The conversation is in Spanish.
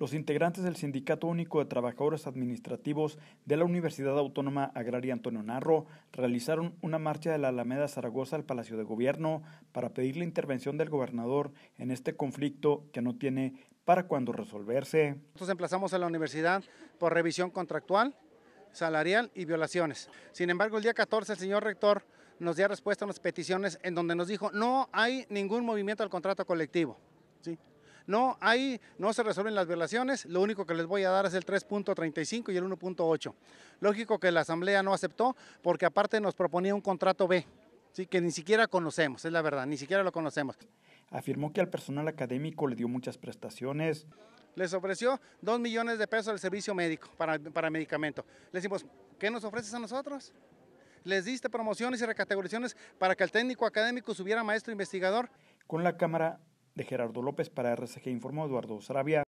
los integrantes del Sindicato Único de Trabajadores Administrativos de la Universidad Autónoma Agraria Antonio Narro realizaron una marcha de la Alameda Zaragoza al Palacio de Gobierno para pedir la intervención del gobernador en este conflicto que no tiene para cuándo resolverse. Nosotros emplazamos a la universidad por revisión contractual, salarial y violaciones. Sin embargo, el día 14 el señor rector nos dio respuesta a unas peticiones en donde nos dijo no hay ningún movimiento al contrato colectivo. ¿sí? No ahí no se resuelven las violaciones, lo único que les voy a dar es el 3.35 y el 1.8. Lógico que la Asamblea no aceptó porque aparte nos proponía un contrato B, ¿sí? que ni siquiera conocemos, es la verdad, ni siquiera lo conocemos. Afirmó que al personal académico le dio muchas prestaciones, les ofreció 2 millones de pesos al servicio médico para, medicamento. Les decimos, ¿qué nos ofreces a nosotros? Les diste promociones y recategorizaciones para que el técnico académico subiera maestro investigador. Con la Cámara de Gerardo López para RCG informó Eduardo Sarabia.